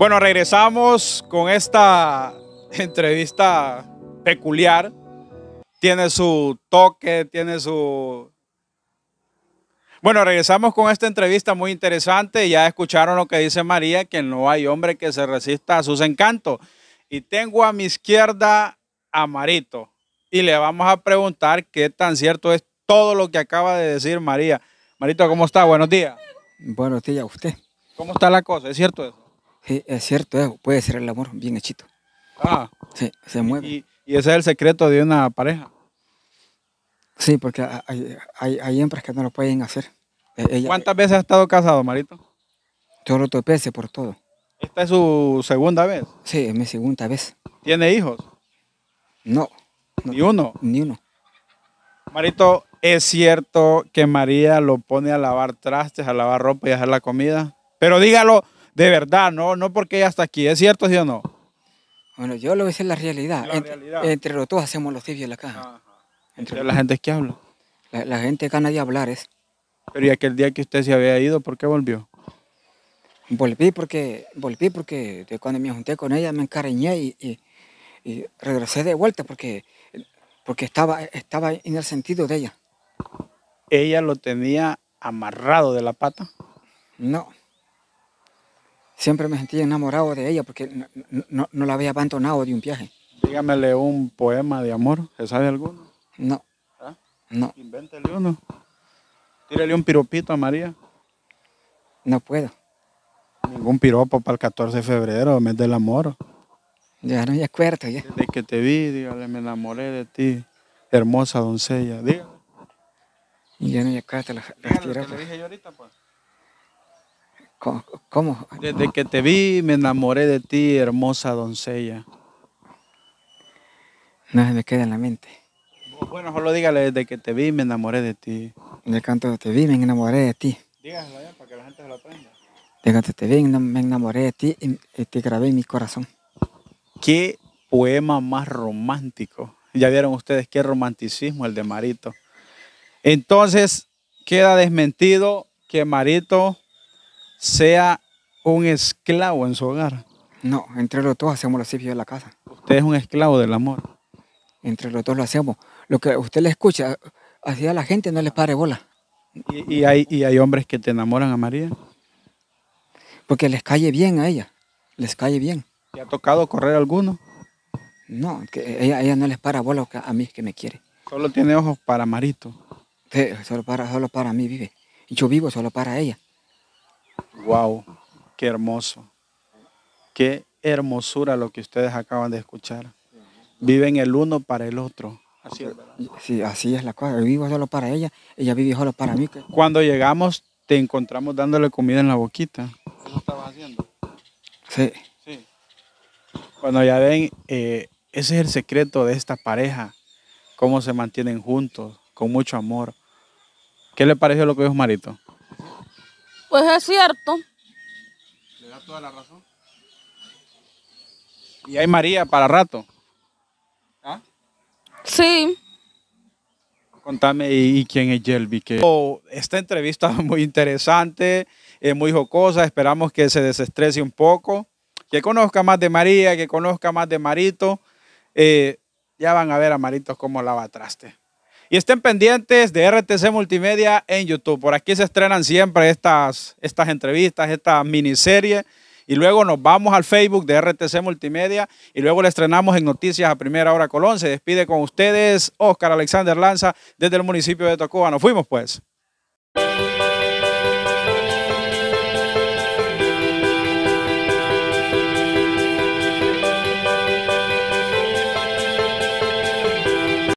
Bueno, regresamos con esta entrevista peculiar. Tiene su toque, tiene su... Bueno, regresamos con esta entrevista muy interesante. Ya escucharon lo que dice María, que no hay hombre que se resista a sus encantos. Y tengo a mi izquierda a Marito. Y le vamos a preguntar qué tan cierto es todo lo que acaba de decir María. Marito, ¿cómo está? Buenos días. Buenos días a usted. ¿Cómo está la cosa? ¿Es cierto eso? Sí, es cierto, eh, puede ser el amor bien hechito. Ah. Sí, se mueve. Y, ese es el secreto de una pareja. Sí, porque hay, hay, hembras que no lo pueden hacer. E, ¿Cuántas eh, veces has estado casado, Marito? Yo lo topece por todo. ¿Esta es su segunda vez? Sí, es mi segunda vez. ¿Tiene hijos? no ¿Ni uno? Ni uno. Marito, ¿es cierto que María lo pone a lavar trastes, a lavar ropa y a hacer la comida? Pero dígalo, de verdad, no, no porque ella está aquí, ¿es cierto, sí o no? Bueno, yo lo hice en la realidad. La entre, realidad. entre los dos hacemos los tibios en la casa. Entre, la gente es que habla. La, gente gana de hablar es. Pero y aquel día que usted se había ido, ¿por qué volvió? Volví porque, volví porque de cuando me junté con ella me encariñé y, regresé de vuelta porque, porque estaba, estaba en el sentido de ella. ¿Ella lo tenía amarrado de la pata? No siempre me sentí enamorado de ella porque no, la había abandonado de un viaje. Dígamele un poema de amor, ¿se sabe alguno? No. ¿Ah? No. Invéntele uno. Tírale un piropito a María. No puedo. Ningún piropo para el 14 de febrero, mes del amor. Ya no me acuerdo ya. Desde que te vi, dígale, me enamoré de ti, hermosa doncella. Dígale. Ya no me acuerdo las, las lo pues. dije yo ahorita, pues. ¿Cómo? Desde que te vi me enamoré de ti, hermosa doncella. No se me queda en la mente. Bueno, solo dígale, desde que te vi me enamoré de ti. Le canto te vi me enamoré de ti. Dígaselo para que la gente se lo aprenda. De canto te vi me enamoré de ti y, te grabé en mi corazón. Qué poema más romántico. Ya vieron ustedes qué romanticismo el de Marito. Entonces queda desmentido que Marito sea un esclavo en su hogar. No, entre los dos hacemos los sitios de la casa. Usted es un esclavo del amor. Entre los dos lo hacemos. Lo que usted le escucha, así a la gente no le pare bola. ¿Y, hay, hombres que te enamoran a María? Porque les cae bien a ella. Les cae bien. ¿Y ha tocado correr alguno? No, que ella, no les para bola a mí que me quiere. Solo tiene ojos para Marito. solo para, solo para mí vive. Yo vivo solo para ella. Wow, qué hermoso. Qué hermosura lo que ustedes acaban de escuchar. Viven el uno para el otro. Así es, sí, así es la cosa. Yo vivo solo para ella, ella vive solo para mí. Cuando llegamos, te encontramos dándole comida en la boquita. ¿Eso estabas haciendo? Sí. sí. Bueno, ya ven, eh, ese es el secreto de esta pareja, cómo se mantienen juntos, con mucho amor. ¿Qué le pareció lo que dijo Marito? Pues es cierto. Le da toda la razón. Y hay María para rato. ¿Ah? Sí. Contame, ¿y quién es Yelvi? Que... esta entrevista muy interesante, es muy jocosa. Esperamos que se desestrese un poco. Que conozca más de María, que conozca más de Marito. Eh, ya van a ver a Marito cómo lava traste. Y estén pendientes de RTC Multimedia en YouTube. Por aquí se estrenan siempre estas, estas entrevistas, esta miniserie. Y luego nos vamos al Facebook de RTC Multimedia y luego le estrenamos en Noticias a Primera Hora Colón. Se despide con ustedes Oscar Alexander Lanza desde el municipio de Tocuba. Nos fuimos pues.